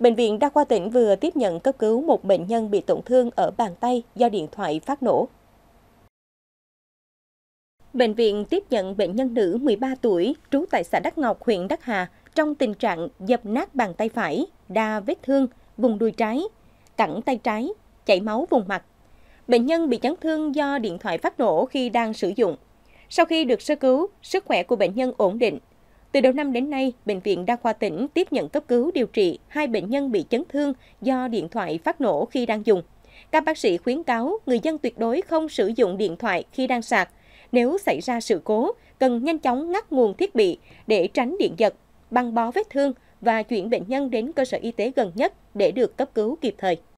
Bệnh viện Đa khoa tỉnh vừa tiếp nhận cấp cứu một bệnh nhân bị tổn thương ở bàn tay do điện thoại phát nổ. Bệnh viện tiếp nhận bệnh nhân nữ 13 tuổi, trú tại xã Đắc Ngọc, huyện Đắc Hà, trong tình trạng dập nát bàn tay phải, đa vết thương, vùng đùi trái, cẳng tay trái, chảy máu vùng mặt. Bệnh nhân bị chấn thương do điện thoại phát nổ khi đang sử dụng. Sau khi được sơ cứu, sức khỏe của bệnh nhân ổn định, từ đầu năm đến nay, Bệnh viện Đa khoa tỉnh tiếp nhận cấp cứu điều trị hai bệnh nhân bị chấn thương do điện thoại phát nổ khi đang dùng. Các bác sĩ khuyến cáo người dân tuyệt đối không sử dụng điện thoại khi đang sạc. Nếu xảy ra sự cố, cần nhanh chóng ngắt nguồn thiết bị để tránh điện giật, băng bó vết thương và chuyển bệnh nhân đến cơ sở y tế gần nhất để được cấp cứu kịp thời.